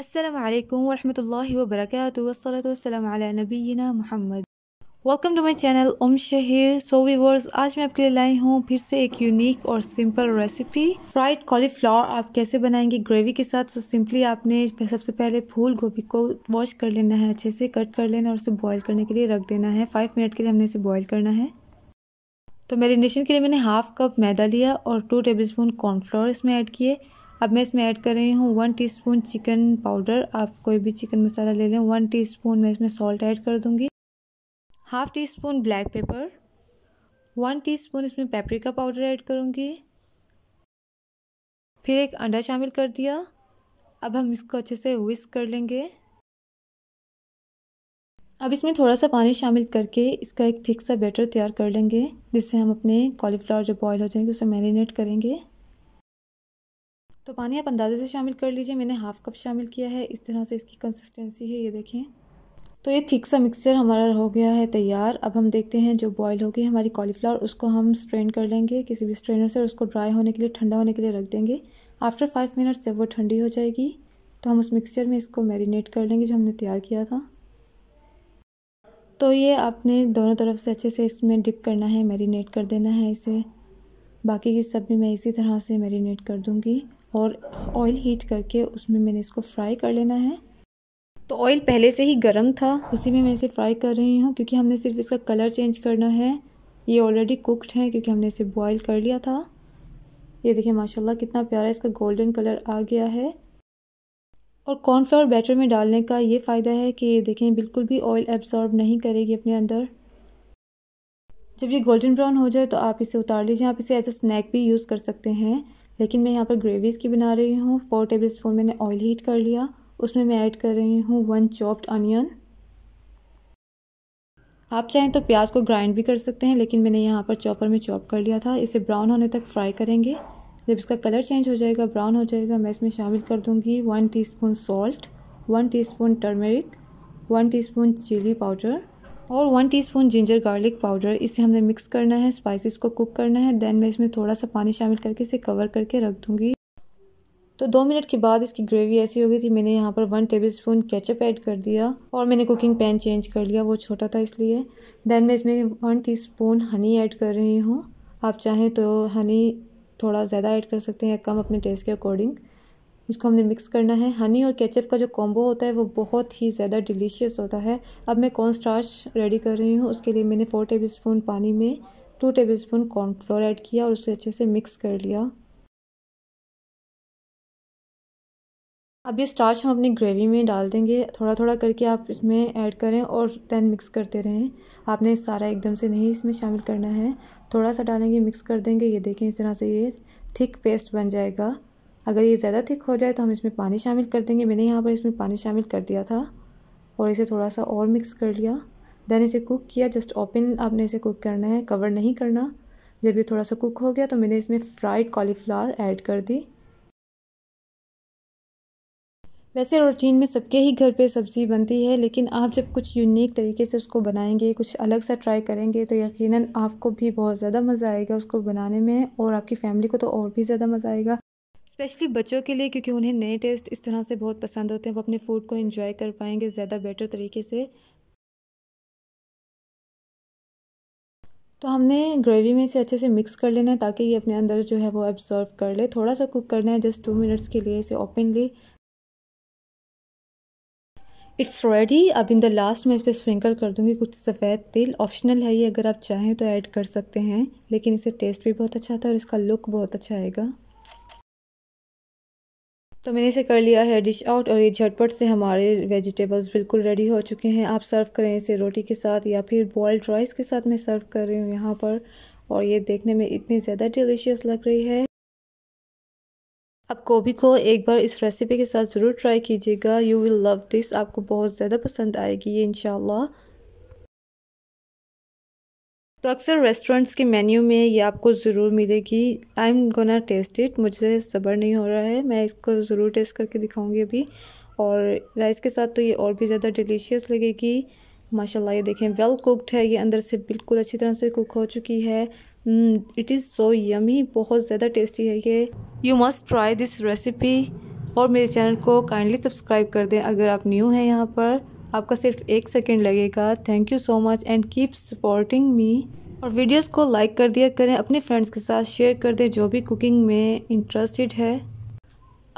Assalamu alaikum wa rahmatullahi wa barakatuh. Wassalatu wassalamu ala nabiyyina Muhammad. Welcome to my channel Umm Shaheer so viewers आज मैं आपके लिए लाई हूँ फिर से एक यूनिक और सिंपल रेसिपी फ्राइड कॉलीफ्लावर आप कैसे बनाएंगे ग्रेवी के साथ सो so, सिंपली आपने सबसे पहले फूल गोभी को वॉश कर लेना है अच्छे से कट कर लेना और उसे बॉयल करने के लिए रख देना है फाइव मिनट के लिए हमने इसे बॉयल करना है तो मेरीनेशन के लिए मैंने हाफ कप मैदा लिया और टू टेबल स्पून कॉर्नफ्लोर इसमें ऐड किए अब मैं इसमें ऐड कर रही हूँ वन टीस्पून चिकन पाउडर आप कोई भी चिकन मसाला ले लें वन टीस्पून मैं इसमें सॉल्ट ऐड कर दूँगी half teaspoon black pepper one teaspoon इसमें पेपरिका पाउडर ऐड करूँगी फिर एक अंडा शामिल कर दिया अब हम इसको अच्छे से विस्क कर लेंगे अब इसमें थोड़ा सा पानी शामिल करके इसका एक थिक सा बैटर तैयार कर लेंगे जिससे हम अपने कॉलीफ्लावर जो बॉयल हो जाएंगे उसे मैरिनेट करेंगे तो पानी आप अंदाजे से शामिल कर लीजिए मैंने हाफ़ कप शामिल किया है इस तरह से इसकी कंसिस्टेंसी है ये देखें तो ये थिक सा मिक्सचर हमारा हो गया है तैयार अब हम देखते हैं जो बॉईल हो गई हमारी कॉलीफ्लावर उसको हम स्ट्रेन कर लेंगे किसी भी स्ट्रेनर से और उसको ड्राई होने के लिए ठंडा होने के लिए रख देंगे आफ्टर फाइव मिनट्स जब वो ठंडी हो जाएगी तो हम उस मिक्सचर में इसको मैरिनेट कर लेंगे जो हमने तैयार किया था तो ये आपने दोनों तरफ से अच्छे से इसमें डिप करना है मैरिनेट कर देना है इसे बाकी की भी मैं इसी तरह से मैरिनेट कर दूँगी और ऑयल हीट करके उसमें मैंने इसको फ्राई कर लेना है तो ऑयल पहले से ही गर्म था उसी में मैं इसे फ्राई कर रही हूँ क्योंकि हमने सिर्फ इसका कलर चेंज करना है ये ऑलरेडी कुकड है क्योंकि हमने इसे बॉयल कर लिया था ये देखिए माशाल्लाह कितना प्यारा इसका गोल्डन कलर आ गया है और कॉर्नफ्लावर बैटर में डालने का ये फ़ायदा है कि ये देखें बिल्कुल भी ऑयल एब्जॉर्ब नहीं करेगी अपने अंदर जब ये गोल्डन ब्राउन हो जाए तो आप इसे उतार लीजिए आप इसे एज अ स्नैक भी यूज़ कर सकते हैं लेकिन मैं यहाँ पर ग्रेवीज़ की बना रही हूँ फोर टेबल स्पून मैंने ऑयल हीट कर लिया उसमें मैं ऐड कर रही हूँ वन चॉप्ड अनियन आप चाहें तो प्याज को ग्राइंड भी कर सकते हैं लेकिन मैंने यहाँ पर चॉपर में चॉप कर लिया था इसे ब्राउन होने तक फ्राई करेंगे जब इसका कलर चेंज हो जाएगा ब्राउन हो जाएगा मैं इसमें शामिल कर दूँगी one spoon salt one teaspoon turmeric one spoon chilli powder और one teaspoon ginger garlic powder इसे हमने मिक्स करना है स्पाइसेस को कुक करना है देन मैं इसमें थोड़ा सा पानी शामिल करके इसे कवर करके रख दूँगी तो दो मिनट के बाद इसकी ग्रेवी ऐसी हो गई थी मैंने यहाँ पर one tablespoon ketchup add कर दिया और मैंने कुकिंग पैन चेंज कर लिया वो छोटा था इसलिए देन मैं इसमें वन टीस्पून हनी ऐड कर रही हूँ आप चाहें तो हनी थोड़ा ज़्यादा ऐड कर सकते हैं कम अपने टेस्ट के अकॉर्डिंग इसको हमने मिक्स करना है हनी और केचप का जो कॉम्बो होता है वो बहुत ही ज़्यादा डिलीशियस होता है अब मैं कॉर्न स्टार्च रेडी कर रही हूँ उसके लिए मैंने फ़ोर स्पून पानी में two tablespoon cornflour add किया और उसे अच्छे से मिक्स कर लिया अब ये स्टार्च हम अपनी ग्रेवी में डाल देंगे थोड़ा थोड़ा करके आप इसमें ऐड करें और दैन मिक्स करते रहें आपने सारा एकदम से नहीं इसमें शामिल करना है थोड़ा सा डालेंगे मिक्स कर देंगे ये देखें इस तरह से ये थिक पेस्ट बन जाएगा अगर ये ज़्यादा थिक हो जाए तो हम इसमें पानी शामिल कर देंगे मैंने यहाँ पर इसमें पानी शामिल कर दिया था और इसे थोड़ा सा और मिक्स कर लिया दैन इसे कुक किया जस्ट ओपन आपने इसे कुक करना है कवर नहीं करना जब ये थोड़ा सा कुक हो गया तो मैंने इसमें फ्राइड कॉलीफ्लावर ऐड कर दी वैसे रोटीन में सबके ही घर पे सब्ज़ी बनती है लेकिन आप जब कुछ यूनिक तरीके से उसको बनाएंगे कुछ अलग सा ट्राई करेंगे तो यकीनन आपको भी बहुत ज़्यादा मज़ा आएगा उसको बनाने में और आपकी फैमिली को तो और भी ज़्यादा मज़ा आएगा स्पेशली बच्चों के लिए क्योंकि उन्हें नए टेस्ट इस तरह से बहुत पसंद होते हैं वो अपने फूड को इंजॉय कर पाएंगे ज़्यादा बेटर तरीके से तो हमने ग्रेवी में इसे अच्छे से मिक्स कर लेना है ताकि ये अपने अंदर जो है वो एब्जॉर्व कर ले थोड़ा सा कुक करना है जस्ट टू मिनट्स के लिए इसे ओपनली इट्स रेडी अब इन द लास्ट मैं इस पर स्प्रिंकल कर दूंगी कुछ सफ़ेद तिल ऑप्शनल है ये अगर आप चाहें तो ऐड कर सकते हैं लेकिन इसे टेस्ट भी बहुत अच्छा था और इसका लुक बहुत अच्छा आएगा तो मैंने इसे कर लिया है डिश आउट और ये झटपट से हमारे वेजिटेबल्स बिल्कुल रेडी हो चुके हैं आप सर्व करें इसे रोटी के साथ या फिर बॉयल्ड राइस के साथ मैं सर्व कर रही हूँ यहाँ पर और ये देखने में इतनी ज़्यादा डिलीशियस लग रही है आप गोभी को एक बार इस रेसिपी के साथ ज़रूर ट्राई कीजिएगा यू विल लव दिस आपको बहुत ज़्यादा पसंद आएगी ये इनशाला तो अक्सर रेस्टोरेंट्स के मेन्यू में ये आपको ज़रूर मिलेगी I am gonna taste it मुझे सब्र नहीं हो रहा है मैं इसको ज़रूर टेस्ट करके दिखाऊंगी अभी और राइस के साथ तो ये और भी ज़्यादा डिलीशियस लगेगी माशाल्लाह ये देखें वेल कुकड है ये अंदर से बिल्कुल अच्छी तरह से कुक हो चुकी है इट इज़ सो यमी बहुत ज़्यादा टेस्टी है ये you must try this recipe और मेरे चैनल को काइंडली सब्सक्राइब कर दें अगर आप न्यू हैं यहाँ पर आपका सिर्फ एक सेकेंड लगेगा thank you so much and keep supporting me और वीडियोस को लाइक कर दिया करें अपने फ्रेंड्स के साथ शेयर कर दें जो भी कुकिंग में इंटरेस्टेड है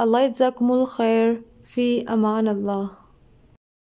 अल्लाह जकमुल खैर फ़ी अमान अल्लाह